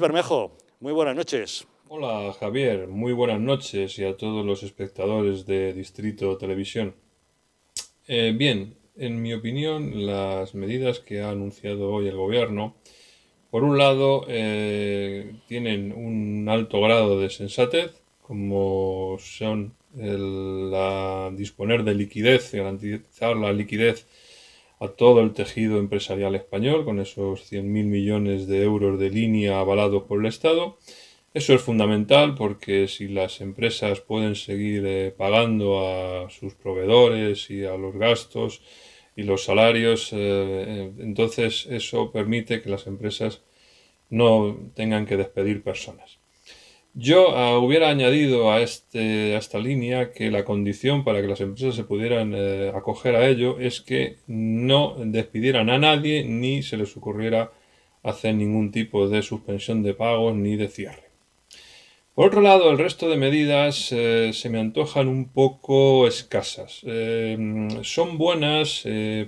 Bermejo, muy buenas noches. Hola Javier, muy buenas noches y a todos los espectadores de Distrito Televisión. Eh, bien, en mi opinión, las medidas que ha anunciado hoy el gobierno, por un lado, eh, tienen un alto grado de sensatez, como son el, la, disponer de liquidez, garantizar la liquidez a todo el tejido empresarial español con esos 100.000 millones de euros de línea avalado por el Estado. Eso es fundamental porque si las empresas pueden seguir eh, pagando a sus proveedores y a los gastos y los salarios, eh, eh, entonces eso permite que las empresas no tengan que despedir personas. Yo ah, hubiera añadido este, a, esta línea que la condición para que las empresas se pudieran eh, acoger a ello es que no despidieran a nadie ni se les ocurriera hacer ningún tipo de suspensión de pagos ni de cierre. Por otro lado, el resto de medidas eh, se me antojan un poco escasas. Eh, son buenas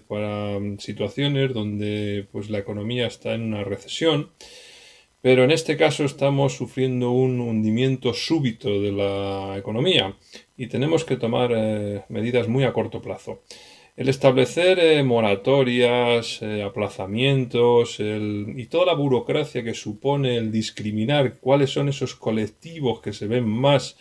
para situaciones donde pues, la economía está en una recesión pero en este caso estamos sufriendo un hundimiento súbito de la economía y tenemos que tomar eh, medidas muy a corto plazo. El establecer eh, moratorias, eh, aplazamientos y toda la burocracia que supone el discriminar cuáles son esos colectivos que se ven más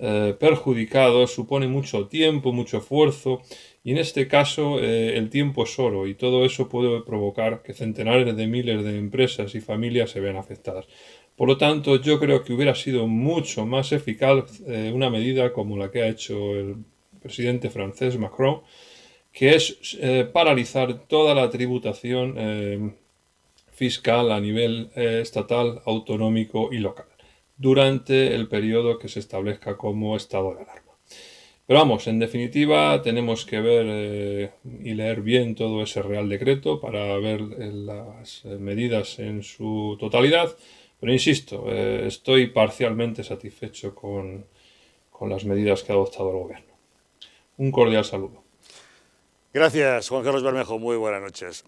eh, perjudicado, supone mucho tiempo, mucho esfuerzo y en este caso eh, el tiempo es oro y todo eso puede provocar que centenares de miles de empresas y familias se vean afectadas. Por lo tanto, yo creo que hubiera sido mucho más eficaz eh, una medida como la que ha hecho el presidente francés Macron, que es paralizar toda la tributación fiscal a nivel estatal, autonómico y local durante el periodo que se establezca como estado de alarma. Pero vamos, en definitiva, tenemos que ver eh, y leer bien todo ese Real Decreto para ver eh, las eh, medidas en su totalidad. Pero insisto, estoy parcialmente satisfecho con, con las medidas que ha adoptado el Gobierno. Un cordial saludo. Gracias, Juan Carlos Bermejo. Muy buenas noches.